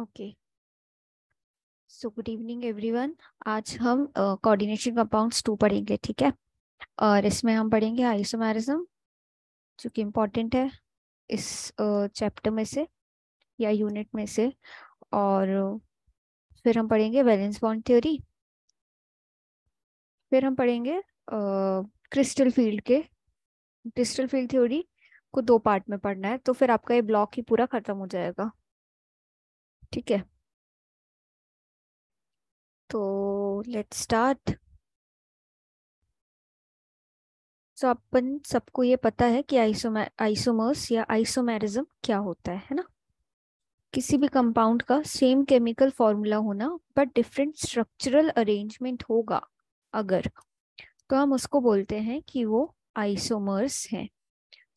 Okay so good evening everyone आज हम coordination compounds to पढ़ेंगे ठीक है और इसमें हम पढ़ेंगे आइसोमेरिज्म जो कि इम्पोर्टेंट है इस चैप्टर uh, में से या यूनिट में से और फिर हम पढ़ेंगे वैलेंस बॉन्ड थ्योरी फिर हम पढ़ेंगे क्रिस्टल uh, फील्ड के क्रिस्टल फील्ड थ्योरी को दो पार्ट में पढ़ना है तो फिर आपका ये ब्लॉक ही पूरा खत्म हो जाएगा ठीक है तो लेट स्टार्ट सो अपन सबको ये पता है कि आइसोमर्स या आइसोमेरिज्म क्या होता है है ना किसी भी कंपाउंड का सेम केमिकल फॉर्मूला होना बट डिफरेंट स्ट्रक्चरल अरेंजमेंट होगा अगर तो हम उसको बोलते हैं कि वो आइसोमर्स हैं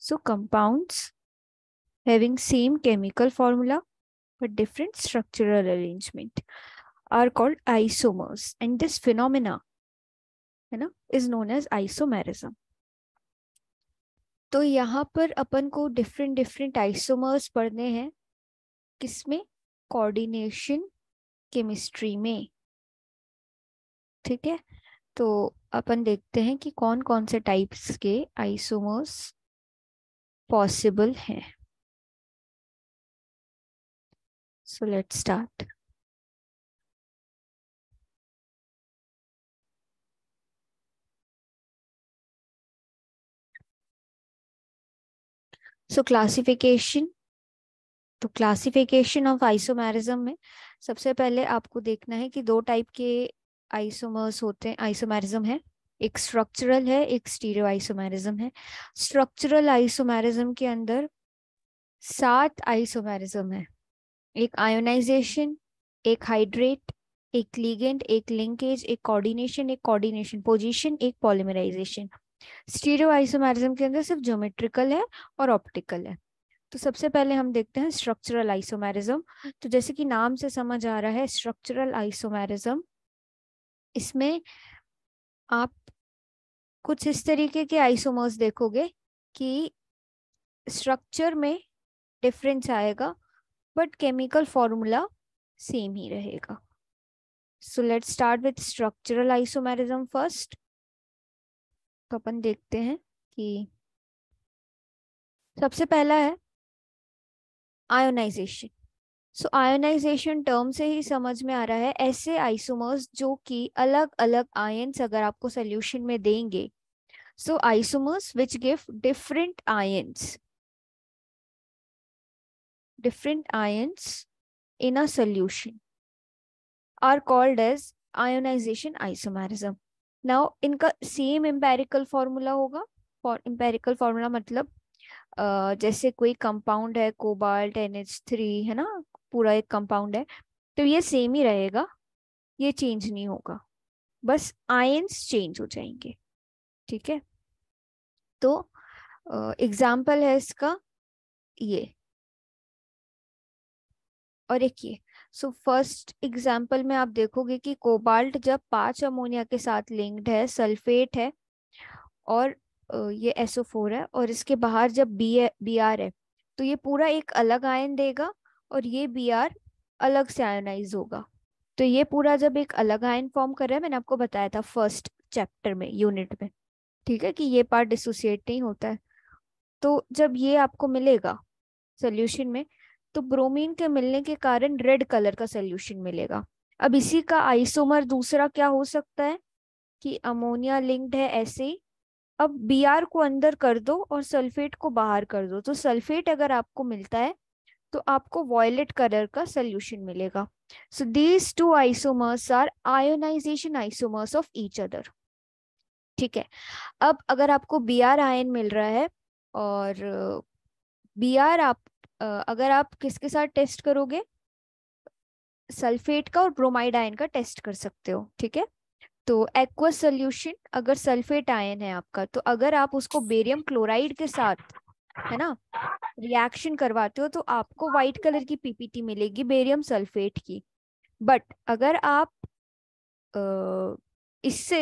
so compounds having same chemical formula but different structural arrangement are called isomers and this phenomena है ना इज नोन एज isomerism तो यहाँ पर अपन को डिफरेंट डिफरेंट आइसोमर्स पढ़ने हैं किसमें कोऑर्डिनेशन केमिस्ट्री में ठीक है तो अपन देखते हैं कि कौन कौन से टाइप्स के आइसोमर्स पॉसिबल हैं So let's start. So classification तो क्लासिफिकेशन ऑफ आइसोमेरिज्म में सबसे पहले आपको देखना है कि दो टाइप के आइसोमर्स होते हैं आइसोमेरिज्म है एक स्ट्रक्चरल है एक स्टीरियो आइसोमेरिज्म है स्ट्रक्चरल आइसोमेरिज्म के अंदर सात आइसोमेरिज्म है एक आयोनाइजेशन एक हाइड्रेट एक लीगेंट एक लिंकेज एक कोऑर्डिनेशन एक कोऑर्डिनेशन पोजीशन एक पॉलीमराइजेशन स्टीरियो आइसोमेरिज्म के अंदर सिर्फ ज्योमेट्रिकल है और ऑप्टिकल है तो सबसे पहले हम देखते हैं स्ट्रक्चरल आइसोमेरिज्म तो जैसे कि नाम से समझ आ रहा है स्ट्रक्चरल आइसोमेरिज्म इसमें आप कुछ इस तरीके के आइसोमर्स देखोगे कि स्ट्रक्चर में डिफरेंस आएगा बट केमिकल फॉर्मूला सेम ही रहेगा so let start with structural isomerism first तो अपन देखते हैं कि सबसे पहला है आयोनाइजेशन सो आयोनाइजेशन टर्म से ही समझ में आ रहा है ऐसे आइसोमर्स जो कि अलग अलग आयन्स अगर आपको सोल्यूशन में देंगे so isomers which give different ions different ions in a solution are called as ionization isomerism. Now, इनका same empirical formula होगा for empirical formula मतलब uh, जैसे कोई compound है cobalt NH3 है ना पूरा एक compound है तो ये same ही रहेगा ये चेंज नहीं होगा बस आयंस चेंज हो जाएंगे ठीक है तो एग्जाम्पल uh, है इसका ये और एक ये सो फर्स्ट एग्जाम्पल में आप देखोगे कि कोबाल्ट जब पांच अमोनिया के साथ लिंक्ड है सल्फेट है और ये एसओ फोर है और इसके बाहर जब बी बी आर है तो ये पूरा एक अलग आयन देगा और ये बी आर अलग से आयोनाइज होगा तो ये पूरा जब एक अलग आयन फॉर्म कर रहा है मैंने आपको बताया था फर्स्ट चैप्टर में यूनिट में ठीक है कि ये पार्ट डिसोसिएट नहीं होता है तो जब ये आपको मिलेगा सोल्यूशन में तो ब्रोमीन के मिलने के कारण रेड कलर का सोल्यूशन मिलेगा अब इसी का आइसोमर दूसरा क्या हो सकता है कि अमोनिया लिंक्ड है ऐसे ही अब बी आर को अंदर कर दो और सल्फेट को बाहर कर दो तो सल्फेट अगर आपको मिलता है तो आपको वॉयलेट कलर का सोल्यूशन मिलेगा so these two isomers are ionization isomers of each other ठीक है अब अगर आपको बी आर आयन मिल रहा है और बी आर आप अगर आप किसके साथ टेस्ट करोगे सल्फेट का और ब्रोमाइड आयन का टेस्ट कर सकते हो ठीक है तो एक्वा सोल्यूशन अगर सल्फेट आयन है आपका तो अगर आप उसको बेरियम क्लोराइड के साथ है ना रिएक्शन करवाते हो तो आपको व्हाइट कलर की पीपीटी मिलेगी बेरियम सल्फेट की बट अगर आप इससे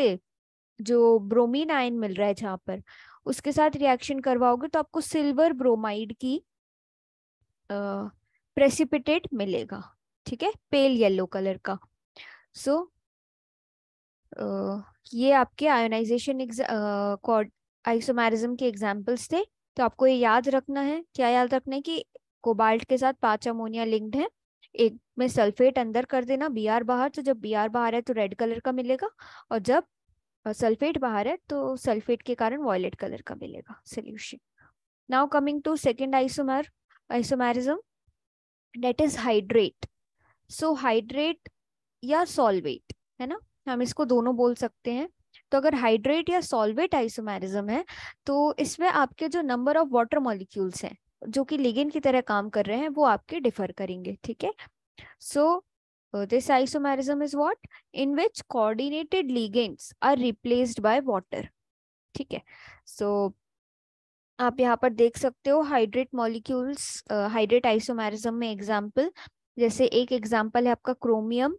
जो ब्रोमीन आयन मिल रहा है जहाँ पर उसके साथ रिएक्शन करवाओगे तो आपको सिल्वर ब्रोमाइड की प्रेसिपिटेट मिलेगा ठीक है पेल येलो कलर का सो so, ये आपके आयोनाइजेशन आइसोमेरिज्म के एग्जाम्पल्स थे तो आपको ये याद रखना है क्या याद रखना है कि कोबाल्ट के साथ पांच अमोनिया लिंक्ड है एक में सल्फेट अंदर कर देना बी आर बाहर तो जब बी आर बाहर है तो रेड कलर का मिलेगा और जब सल्फेट बाहर है तो सल्फेट के कारण वॉयलेट कलर का मिलेगा solution now coming to second isomer isomerism that is hydrate so hydrate या सॉल्वेट है ना हम इसको दोनों बोल सकते हैं तो अगर हाइड्रेट या सॉल्वेट आइसोमेरिज्म है तो इसमें आपके जो नंबर ऑफ वाटर मॉलिक्यूल्स हैं जो कि लिगेंड की तरह काम कर रहे हैं वो आपके डिफर करेंगे ठीक है so this isomerism is what in which coordinated ligands are replaced by water ठीक है so आप यहाँ पर देख सकते हो हाइड्रेट मॉलिक्यूल्स हाइड्रेट आइसोमेरिज्म में एग्जाम्पल जैसे एक एग्जाम्पल है आपका chromium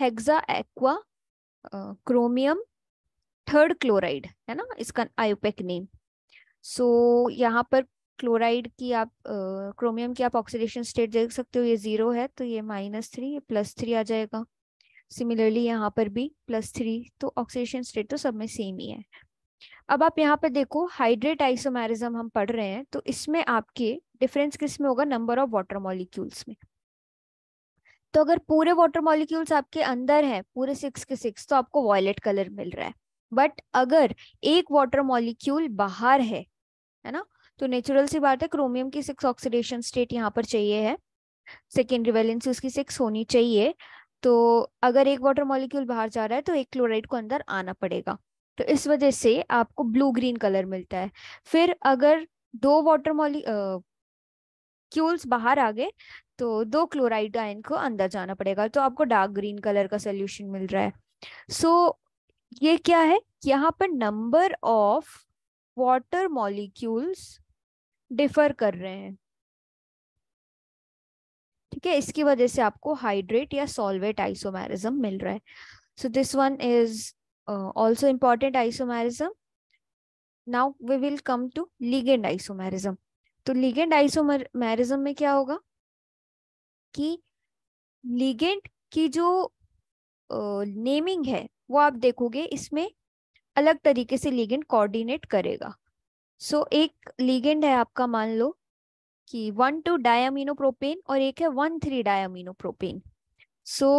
hexa aqua chromium third chloride है ना इसका आयोपेक नेम सो यहाँ पर क्लोराइड की आप क्रोमियम uh, की आप ऑक्सीडेशन स्टेट देख सकते हो ये जीरो है तो ये माइनस थ्री प्लस थ्री आ जाएगा सिमिलरली यहाँ पर भी प्लस थ्री तो ऑक्सीडेशन स्टेट तो सब में सेम ही है अब आप यहाँ पे देखो हाइड्रेट आइसोमेरिज्म हम पढ़ रहे हैं तो इसमें आपके डिफरेंस किस में होगा नंबर ऑफ वाटर मॉलिक्यूल्स में तो अगर पूरे वाटर मॉलिक्यूल्स आपके अंदर हैं पूरे सिक्स के सिक्स तो आपको वॉयलेट कलर मिल रहा है बट अगर एक वाटर मॉलिक्यूल बाहर है है ना तो नेचुरल सी बात है क्रोमियम की सिक्स ऑक्सीडेशन स्टेट यहाँ पर चाहिए है सेकेंड रिवेलेंसी उसकी सिक्स होनी चाहिए तो अगर एक वाटर मॉलिक्यूल बाहर जा रहा है तो एक क्लोराइड को अंदर आना पड़ेगा तो इस वजह से आपको ब्लू ग्रीन कलर मिलता है फिर अगर दो वाटर मॉली क्यूल्स बाहर आ गए तो दो क्लोराइड आयन को अंदर जाना पड़ेगा तो आपको डार्क ग्रीन कलर का सोल्यूशन मिल रहा है सो so, ये क्या है यहाँ पर number of water molecules differ कर रहे हैं ठीक है इसकी वजह से आपको हाइड्रेट या सॉल्वेट आइसोमेरिज्म मिल रहा है so this one is uh, also important isomerism. Now we will come to ligand isomerism. तो ligand isomerism में क्या होगा कि ligand की जो नेमिंग uh, है वो आप देखोगे इसमें अलग तरीके से लिगेंड कोऑर्डिनेट करेगा सो so, एक लिगेंड है आपका मान लो कि वन टू डायामीनो प्रोपेन और एक है one three diamino propane so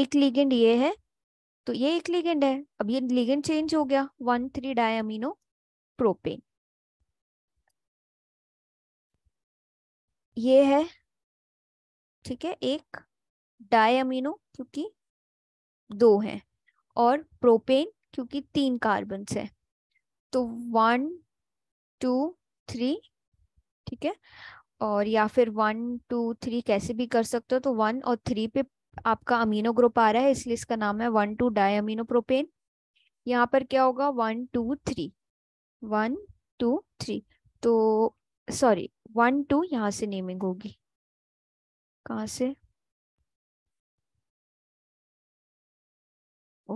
एक लिगेंड ये है तो ये एक लिगेंड है अब ये लिगेंड चेंज हो गया वन थ्री डायमिनो प्रोपेन ये है ठीक है एक डायमिनो क्योंकि दो है और प्रोपेन क्योंकि तीन कार्बन है तो वन टू थ्री ठीक है और या फिर वन टू थ्री कैसे भी कर सकते हो तो वन और थ्री पे आपका अमीनो ग्रुप आ रहा है इसलिए इसका नाम है one two di amino propane यहाँ पर क्या होगा one two three one two three तो सॉरी वन टू यहाँ से नेमिंग होगी कहाँ से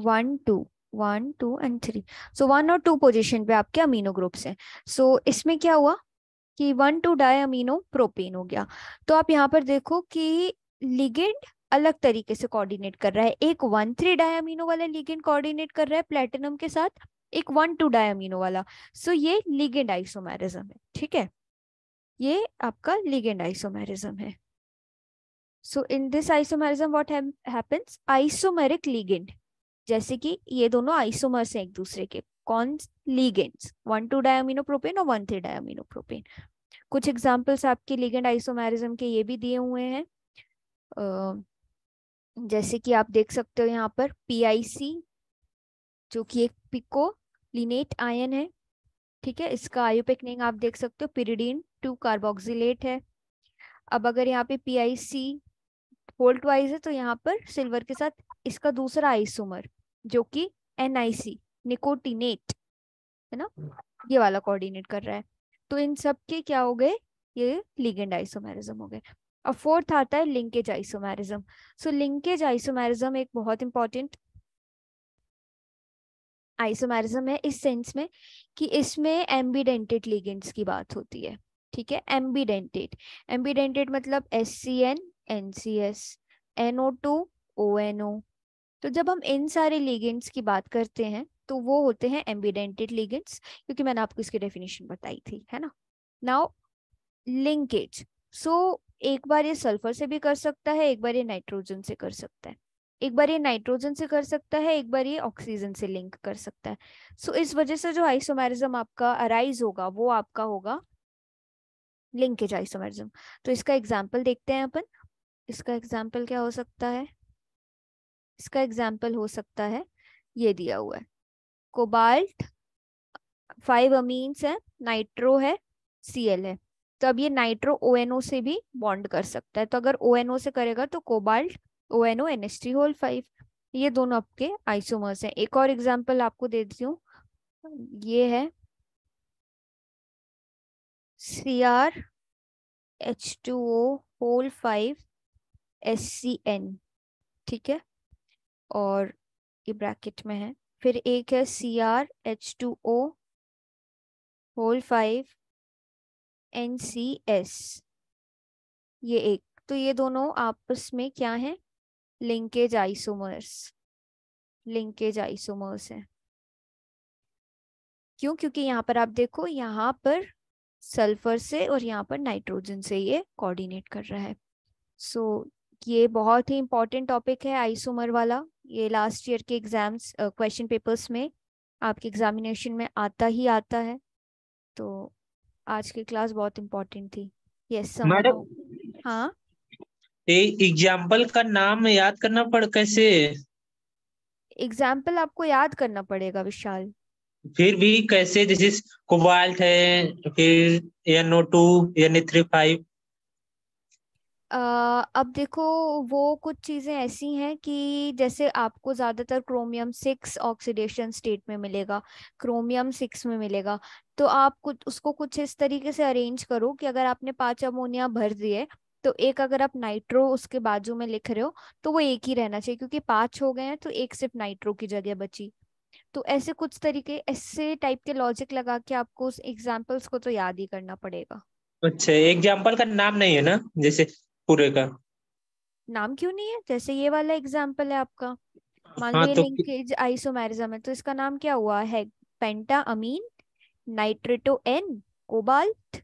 one two one two and three so one और टू पोजीशन पे आपके अमीनो ग्रुप्स हैं सो so, इसमें क्या हुआ कि one two di amino propane हो गया तो आप यहाँ पर देखो कि लिगेंड अलग तरीके से कोऑर्डिनेट कर रहा है एक वन थ्री डायमिनो वाला लिगेंड कोऑर्डिनेट कर रहा है प्लेटिनम के साथ एक वन टू डायमिनो वाला सो so, ये लिगेंड आइसोमेरिज्म है ठीक है ये आपका लिगेंड आइसोमेरिज्म है so in this isomerism what happens isomeric ligand जैसे कि ये दोनों आइसोमर्स हैं एक दूसरे के कौन ligands one two diamino propane और वन थ्री डायमिनो प्रोपेन कुछ एग्जाम्पल्स आपके लिगेंड आइसोमेरिज्म के ये भी दिए हुए हैं जैसे कि आप देख सकते हो यहाँ पर पी जो कि एक पिको लिनेट आयन है ठीक है इसका आयोपेकनिंग आप देख सकते हो पिरीडीन टू कार्बोक्सिलेट है अब अगर यहाँ पे P I C volt wise है तो यहाँ पर सिल्वर के साथ इसका दूसरा आइसोमर जो कि एन आई सी निकोटिनेट है ना ये वाला कोऑर्डिनेट कर रहा है तो इन सब के क्या हो गए ये लिगेंड आइसोमेरिज्म हो गए और फोर्थ आता है लिंकेज आइसोमैरिज्म सो लिंकेज आइसोमैरिज्म एक बहुत इंपॉर्टेंट आइसोमैरिज्म है इस सेंस में कि इसमें एम्बीडेंटेड लिगेंड्स की बात होती है ठीक है एम्बीडेंटेड एम्बीडेंटेड मतलब S C N N C S N O two O N O तो जब हम इन सारे लिगेंड्स की बात करते हैं तो वो होते हैं एम्बीडेंटेड लिगेंड्स क्योंकि मैंने आपको इसकी डेफिनेशन बताई थी है ना नाउ लिंकेज सो एक बार ये सल्फर से भी कर सकता है एक बार ये नाइट्रोजन से कर सकता है एक बार ये नाइट्रोजन से कर सकता है एक बार ये ऑक्सीजन से लिंक कर सकता है सो so, इस वजह से जो आइसोमेरिज्म आपका अराइज होगा वो आपका होगा लिंकेज आइसोमेरिज्म तो इसका एग्जाम्पल देखते हैं अपन इसका एग्जाम्पल क्या हो सकता है इसका एग्जाम्पल हो सकता है ये दिया हुआ है कोबाल्ट फाइव अमीन्स है नाइट्रो है सीएल है तो अब ये नाइट्रो ओ से भी बॉन्ड कर सकता है तो अगर ओ से करेगा तो cobalt O N O N S T whole five ये दोनों आपके आइसोमर्स हैं एक और एग्जांपल आपको देती हूँ ये है C R H two O whole five S C N ठीक है और ये ब्रैकेट में है फिर एक है C R H two O whole five N C S ये एक तो ये दोनों आपस में क्या है लिंकेज आइसोमर्स लिंकेज आइसोमर्स है क्यों क्योंकि यहाँ पर आप देखो यहाँ पर सल्फर से और यहाँ पर नाइट्रोजन से ये कोऑर्डिनेट कर रहा है सो so, ये बहुत ही इंपॉर्टेंट टॉपिक है आइसोमर वाला ये लास्ट ईयर के एग्जाम्स क्वेश्चन पेपर्स में आपके एग्जामिनेशन में आता ही आता है तो आज की क्लास बहुत इम्पोर्टेंट थी यस सर मैडम हाँ एग्जाम्पल का नाम याद करना पड़ कैसे एग्जाम्पल आपको याद करना पड़ेगा विशाल फिर भी कैसे जैसे कोबाल्ट है फिर टू एन थ्री फाइव अब देखो वो कुछ चीज़ें ऐसी हैं कि जैसे आपको ज़्यादातर क्रोमियम सिक्स ऑक्सीडेशन स्टेट में मिलेगा क्रोमियम सिक्स में मिलेगा तो आप कुछ उसको कुछ इस तरीके से अरेंज करो कि अगर आपने पांच अमोनिया भर दिए तो एक अगर आप नाइट्रो उसके बाजू में लिख रहे हो तो वो एक ही रहना चाहिए क्योंकि पांच हो गए हैं तो एक सिर्फ नाइट्रो की जगह बची तो ऐसे कुछ तरीके ऐसे टाइप के लॉजिक लगा के आपको उस एग्जाम्पल्स को तो याद ही करना पड़ेगा अच्छा एग्जाम्पल का नाम नहीं है ना जैसे पूरे का नाम क्यों नहीं है जैसे ये वाला एग्जाम्पल है आपका हाँ, मान लीजिए तो लिंकेज आइसोमेरिज्म है तो इसका नाम क्या हुआ है पेंटा अमीन नाइट्रेटो एन कोबाल्ट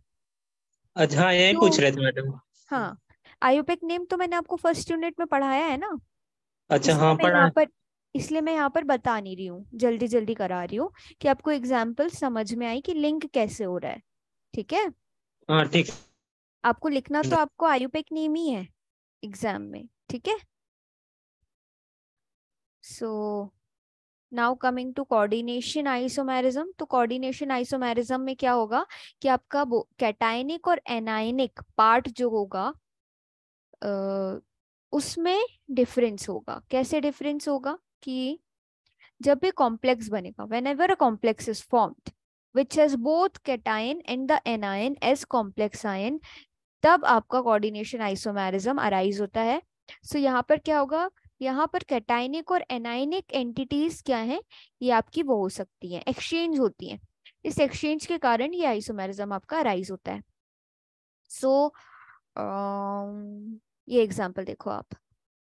अच्छा हाँ, ये तो पूछ रहे थे मैडम हाँ आयोपेक नेम तो मैंने आपको फर्स्ट यूनिट में पढ़ाया है ना अच्छा हाँ पढ़ा पर इसलिए मैं यहाँ पर बता नहीं रही हूँ जल्दी जल्दी करा रही हूँ कि आपको एग्जाम्पल समझ में आई कि लिंक कैसे हो रहा है ठीक है हाँ, ठीक आपको लिखना तो आपको आयुपेक नेम ही है एग्जाम में ठीक है so so, now coming to coordination isomerism तो कोऑर्डिनेशन आइसोमेरिज्म में क्या होगा कि आपका वो कैटाइनिक और एनाइनिक पार्ट जो होगा उसमें डिफरेंस होगा कैसे डिफरेंस होगा कि जब भी कॉम्प्लेक्स बनेगा whenever a complex is formed which has both cation and the anion as complex ion तब आपका कोऑर्डिनेशन आइसोमेरिज्म अराइज होता है सो so, यहाँ पर क्या होगा यहाँ पर कैटाइनिक और एनाइनिक एंटिटीज क्या हैं ये आपकी वो हो सकती हैं एक्सचेंज होती हैं इस एक्सचेंज के कारण ये आइसोमेरिज्म आपका राइज होता है सो so, um, ये एग्जांपल देखो आप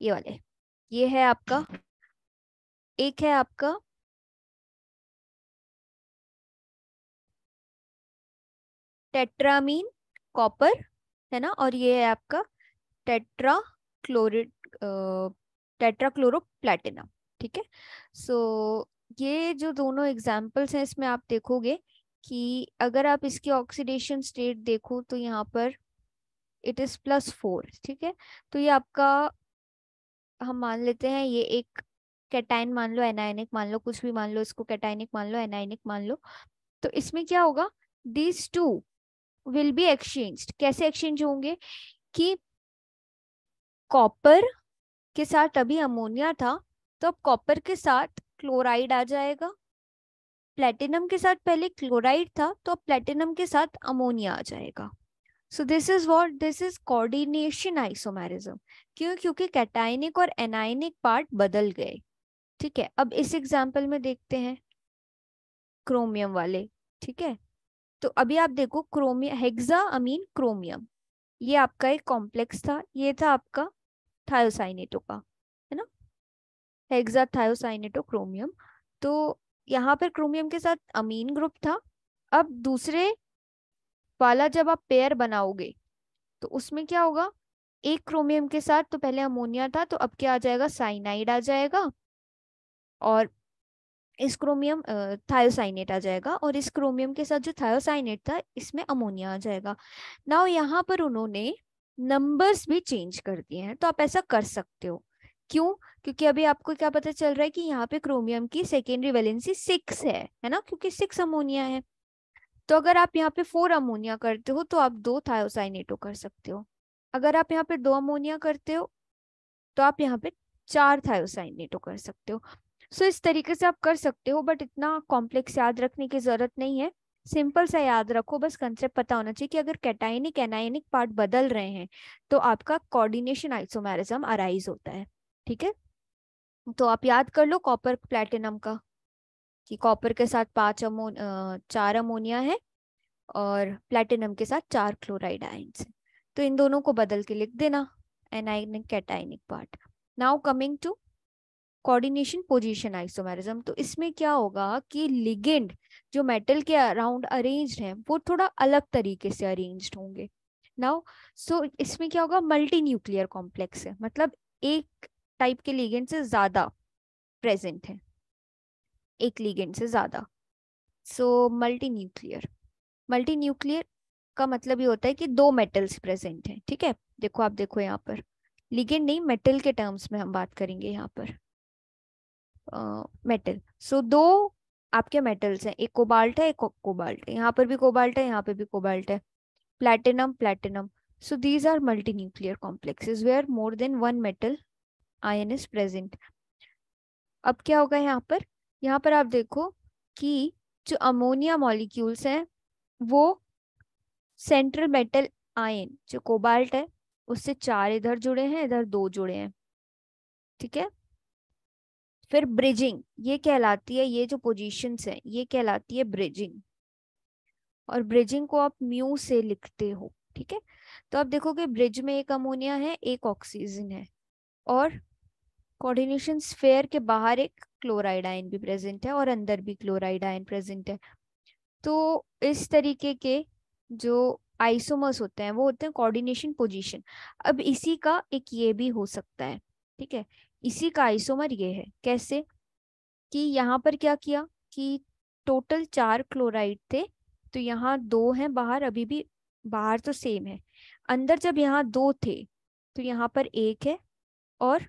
ये वाले ये है आपका एक है आपका टेट्रामीन कॉपर है ना और ये है आपका टेट्रा क्लोरिड टेट्राक्लोरोप्लैटिनम ठीक है सो ये जो दोनों एग्जाम्पल्स हैं इसमें आप देखोगे कि अगर आप इसकी ऑक्सीडेशन स्टेट देखो तो यहाँ पर इट इज प्लस फोर ठीक है तो ये आपका हम मान लेते हैं ये एक कैटाइन मान लो एनाइनिक मान लो कुछ भी मान लो इसको कैटाइनिक मान लो एनाइनिक मान लो तो इसमें क्या होगा these two will be exchange कैसे एक्सचेंज होंगे कि कॉपर के साथ अभी अमोनिया था तो अब कॉपर के साथ क्लोराइड आ जाएगा प्लेटिनम के साथ पहले क्लोराइड था तो अब प्लेटिनम के साथ अमोनिया आ जाएगा so this is what this is coordination isomerism क्यों क्योंकि कैटाइनिक और एनाइनिक पार्ट बदल गए ठीक है अब इस एग्जाम्पल में देखते हैं क्रोमियम वाले ठीक है तो अभी आप देखो क्रोमियम हेक्सा अमीन क्रोमियम ये आपका एक कॉम्प्लेक्स था ये था आपका थायोसाइनेटो का है ना हेक्सा थायोसाइनेटो क्रोमियम तो यहाँ पर क्रोमियम के साथ अमीन ग्रुप था अब दूसरे वाला जब आप पेयर बनाओगे तो उसमें क्या होगा एक क्रोमियम के साथ तो पहले अमोनिया था तो अब क्या आ जाएगा साइनाइड आ जाएगा और इस क्रोमियम थायोसाइनेट आ जाएगा और इस क्रोमियम के साथ जो थायोसाइनेट था इसमें अमोनिया आ जाएगा नाउ यहाँ पर उन्होंने नंबर्स भी चेंज कर दिए हैं तो आप ऐसा कर सकते हो क्यों क्योंकि अभी आपको क्या पता चल रहा है कि यहाँ पे क्रोमियम की सेकेंडरी वैलेंसी सिक्स है है ना क्योंकि सिक्स अमोनिया है तो अगर आप यहाँ पे फोर अमोनिया करते हो तो आप दो थायोसाइनेटो कर सकते हो अगर आप यहाँ पे दो अमोनिया करते हो तो आप यहाँ पे चार थायोसाइनेटो कर सकते हो सो so, इस तरीके से आप कर सकते हो बट इतना कॉम्प्लेक्स याद रखने की जरूरत नहीं है सिंपल सा याद रखो बस कंसेप्ट पता होना चाहिए कि अगर कैटाइनिक एनाइनिक पार्ट बदल रहे हैं तो आपका कोऑर्डिनेशन आइसोमेरिज्म अराइज होता है ठीक है तो आप याद कर लो कॉपर प्लेटिनम का कि कॉपर के साथ पांच अमोन चार अमोनिया है और प्लेटिनम के साथ चार क्लोराइड आयंस तो इन दोनों को बदल के लिख देना anionic cationic part now coming to coordination position isomerism तो इसमें क्या होगा कि लिगेंड जो मेटल के अराउंड अरेंज्ड हैं वो थोड़ा अलग तरीके से अरेंज्ड होंगे नाउ सो इसमें क्या होगा मल्टी न्यूक्लियर कॉम्प्लेक्स है मतलब एक टाइप के लिगेंड से ज्यादा प्रेजेंट है एक लिगेंड से ज्यादा so multi nuclear multi nuclear का मतलब ये होता है कि दो मेटल्स प्रेजेंट हैं ठीक है देखो आप देखो यहाँ पर लिगेंड नहीं मेटल के टर्म्स में हम बात करेंगे यहाँ पर मेटल सो दो आपके मेटल्स हैं एक कोबाल्ट है एक कोबाल्ट है यहाँ पर भी कोबाल्ट है यहाँ पर भी कोबाल्ट है platinum so these are multi nuclear complexes we are more than one metal ion is present अब क्या होगा यहाँ पर यहाँ पर आप देखो कि जो अमोनिया मॉलिक्यूल्स हैं वो सेंट्रल मेटल आयन जो कोबाल्ट है उससे चार इधर जुड़े हैं इधर दो जुड़े हैं ठीक है फिर ब्रिजिंग ये कहलाती है ये जो पोजिशन है ये कहलाती है ब्रिजिंग और ब्रिजिंग को आप म्यू से लिखते हो ठीक है तो आप देखोगे ब्रिज में एक अमोनिया है एक ऑक्सीजन है और कोऑर्डिनेशन स्फेयर के बाहर एक क्लोराइड आयन भी प्रेजेंट है और अंदर भी क्लोराइड आयन प्रेजेंट है तो इस तरीके के जो आइसोमर्स होते हैं वो होते हैं कोऑर्डिनेशन पोजीशन अब इसी का एक ये भी हो सकता है ठीक है इसी का आइसोमर ये है कैसे कि यहाँ पर क्या किया कि टोटल चार क्लोराइड थे तो यहाँ दो हैं बाहर अभी भी बाहर तो सेम है अंदर जब यहाँ दो थे तो यहाँ पर एक है और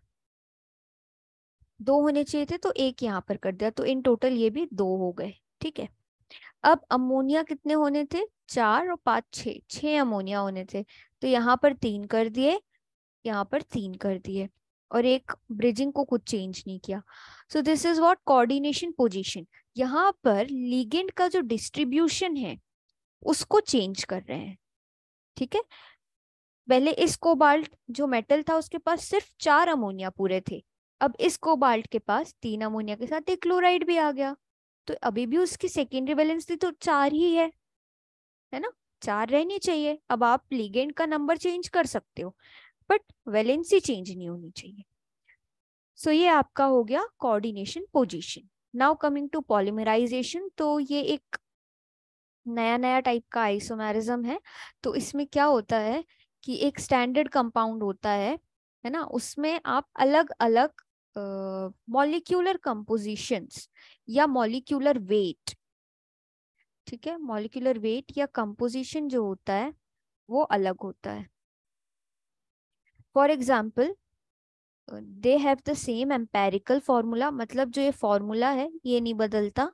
दो होने चाहिए थे तो एक यहाँ पर कर दिया तो इन टोटल ये भी दो हो गए ठीक है अब अमोनिया कितने होने थे चार और पाँच छ छ अमोनिया होने थे तो यहाँ पर तीन कर दिए यहाँ पर तीन कर दिए और एक ब्रिजिंग को कुछ चेंज नहीं किया so this is what coordination position यहाँ पर लीगेंड का जो डिस्ट्रीब्यूशन है उसको चेंज कर रहे हैं ठीक है पहले इस कोबाल्ट जो मेटल था उसके पास सिर्फ चार अमोनिया पूरे थे अब इस कोबाल्ट के पास तीन अमोनिया के साथ एक क्लोराइड भी आ गया तो अभी भी उसकी सेकेंडरी बैलेंस थी तो चार ही है है ना चार रहनी चाहिए अब आप लीगेंड का नंबर चेंज कर सकते हो बट वैलेंसी चेंज नहीं होनी चाहिए सो so, ये आपका हो गया coordination position now coming to polymerization तो ये एक नया नया टाइप का आइसोमेरिज्म है तो इसमें क्या होता है कि एक स्टैंडर्ड कंपाउंड होता है है ना उसमें आप अलग अलग मॉलिक्यूलर कंपोजिशंस या मॉलिक्यूलर वेट ठीक है मॉलिक्यूलर वेट या कंपोजिशन जो होता है वो अलग होता है for example they have the same empirical formula मतलब जो ये फॉर्मूला है ये नहीं बदलता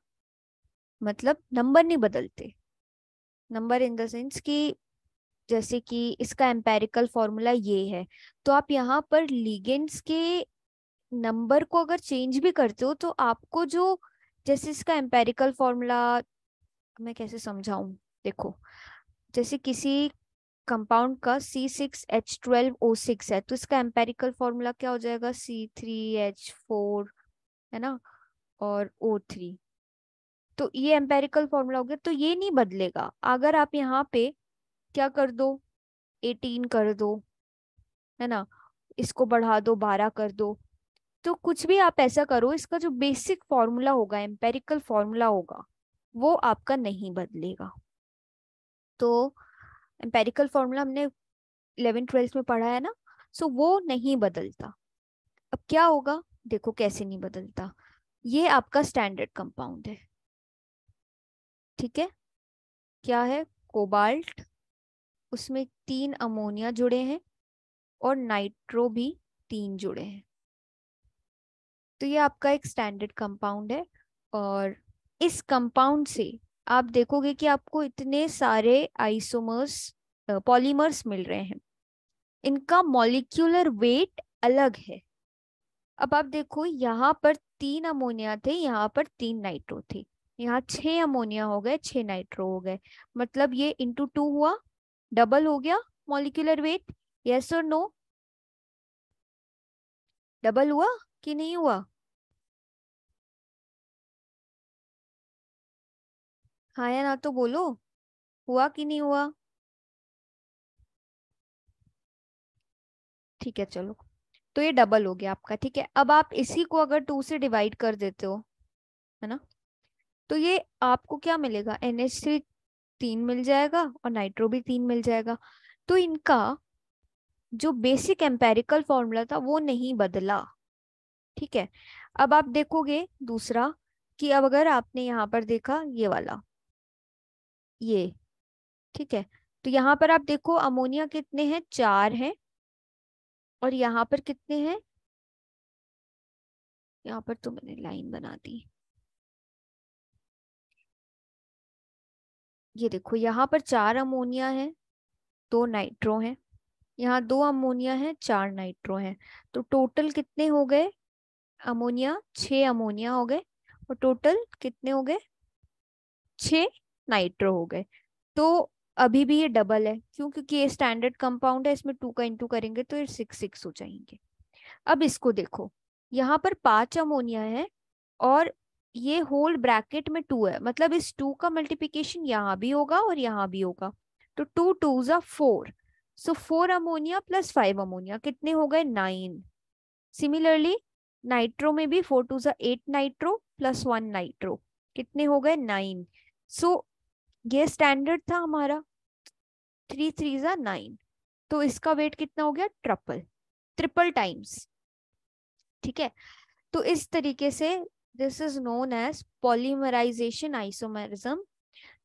मतलब नंबर नहीं बदलते नंबर इन द सेंस कि जैसे कि इसका एम्पेरिकल फॉर्मूला ये है तो आप यहाँ पर लीगेंड्स के नंबर को अगर चेंज भी करते हो तो आपको जो जैसे इसका एम्पेरिकल फॉर्मूला मैं कैसे समझाऊ देखो जैसे किसी कंपाउंड का C six H twelve O six है तो इसका एम्पेरिकल फॉर्मूला क्या हो जाएगा सी थ्री एच फोर है ना और ओ थ्री तो ये एम्पेरिकल फॉर्मूला हो गया तो ये नहीं बदलेगा अगर आप यहाँ पे क्या कर दो एटीन कर दो है ना इसको बढ़ा दो बारह कर दो तो कुछ भी आप ऐसा करो इसका जो बेसिक फॉर्मूला होगा एम्पेरिकल फॉर्मूला होगा वो आपका नहीं बदलेगा तो एम्पेरिकल फॉर्मूला हमने इलेवन ट्वेल्थ में पढ़ा है ना सो so वो नहीं बदलता अब क्या होगा देखो कैसे नहीं बदलता ये आपका स्टैंडर्ड कंपाउंड है ठीक है क्या है कोबाल्ट उसमें तीन अमोनिया जुड़े हैं और नाइट्रो भी तीन जुड़े हैं तो ये आपका एक स्टैंडर्ड कंपाउंड है और इस कंपाउंड से आप देखोगे कि आपको इतने सारे आइसोमर्स पॉलीमर्स मिल रहे हैं इनका मॉलिक्यूलर वेट अलग है अब आप देखो यहाँ पर तीन अमोनिया थे यहाँ पर तीन नाइट्रो थे यहाँ छः अमोनिया हो गए छः नाइट्रो हो गए मतलब ये इंटू टू हुआ डबल हो गया मॉलिक्यूलर वेट यस और नो डबल हुआ कि नहीं हुआ हाँ या ना तो बोलो हुआ कि नहीं हुआ ठीक है चलो तो ये डबल हो गया आपका ठीक है अब आप इसी को अगर टू से डिवाइड कर देते हो है ना तो ये आपको क्या मिलेगा एन एच थ्री तीन मिल जाएगा और नाइट्रो भी तीन मिल जाएगा तो इनका जो बेसिक एम्पेरिकल फॉर्मूला था वो नहीं बदला ठीक है अब आप देखोगे दूसरा कि अब अगर आपने यहाँ पर देखा ये वाला ये ठीक है तो यहाँ पर आप देखो अमोनिया कितने हैं चार हैं और यहाँ पर कितने हैं यहाँ पर तो मैंने लाइन बना दी ये देखो यहाँ पर चार अमोनिया है दो नाइट्रो हैं यहाँ दो अमोनिया है चार नाइट्रो हैं तो टोटल कितने हो गए अमोनिया छ अमोनिया हो गए और टोटल कितने हो गए छः नाइट्रो हो गए तो अभी भी ये डबल है क्यों क्योंकि ये स्टैंडर्ड कंपाउंड है इसमें टू का इंटू करेंगे तो ये सिक्स सिक्स हो जाएंगे अब इसको देखो यहाँ पर पांच अमोनिया है और ये होल ब्रैकेट में टू है मतलब इस टू का मल्टीप्लीकेशन यहाँ भी होगा और यहाँ भी होगा तो टू टू ज़ा four so four ammonia plus five ammonia कितने हो गए नाइन सिमिलरली नाइट्रो में भी फोर टू ज़ा eight nitro plus one nitro कितने हो गए नाइन सो ये स्टैंडर्ड था हमारा थ्री थ्री ज़ा नाइन तो इसका वेट कितना हो गया ट्रिपल ट्रिपल टाइम्स ठीक है तो इस तरीके से this is known as polymerization isomerism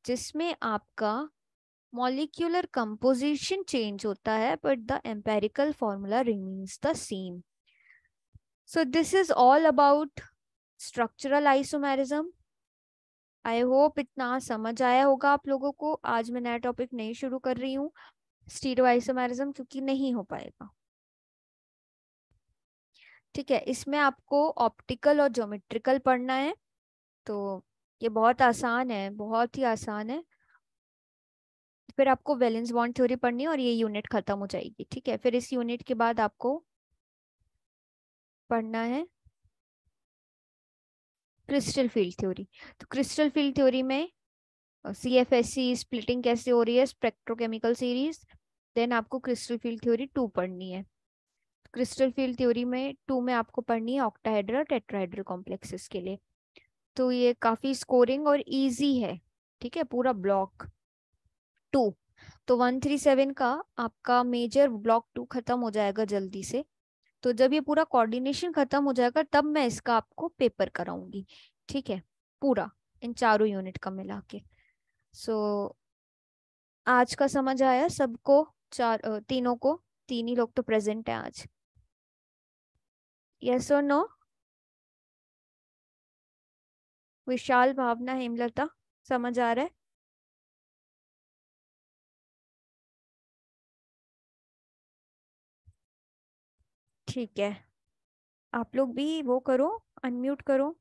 जिसमें आपका मॉलिक्यूलर कंपोजिशन चेंज होता है but the empirical formula remains the same so this is all about structural isomerism I hope इतना समझ आया होगा आप लोगों को आज मैं नया टॉपिक नहीं शुरू कर रही हूँ स्टीरोसोमेरिज्म क्योंकि नहीं हो पाएगा ठीक है इसमें आपको ऑप्टिकल और ज्योमेट्रिकल पढ़ना है तो ये बहुत आसान है बहुत ही आसान है फिर आपको वेलेंस बॉन्ड थ्योरी पढ़नी है और ये यूनिट खत्म हो जाएगी ठीक है फिर इस यूनिट के बाद आपको पढ़ना है क्रिस्टल फील्ड थ्योरी तो क्रिस्टल फील्ड थ्योरी में C F S C splitting कैसे हो रही है स्पेक्ट्रोकेमिकल सीरीज देन आपको क्रिस्टल फील्ड थ्योरी टू पढ़नी है क्रिस्टल फील्ड थ्योरी में टू में आपको पढ़नी है ऑक्टाहेड्रल टेट्राहाइड्रो कॉम्प्लेक्सेस के लिए तो ये काफी स्कोरिंग और इजी है ठीक है पूरा ब्लॉक टू तो वन थ्री सेवन का आपका मेजर ब्लॉक टू खत्म हो जाएगा जल्दी से तो जब ये पूरा कोऑर्डिनेशन खत्म हो जाएगा तब मैं इसका आपको पेपर कराऊंगी ठीक है पूरा इन चारों यूनिट का मिला के सो so, आज का समझ आया सबको चार तीनों को तीन ही लोग तो प्रेजेंट है आज यस और नो विशाल भावना हेमलता समझ आ रहा है ठीक है आप लोग भी वो करो अनम्यूट करो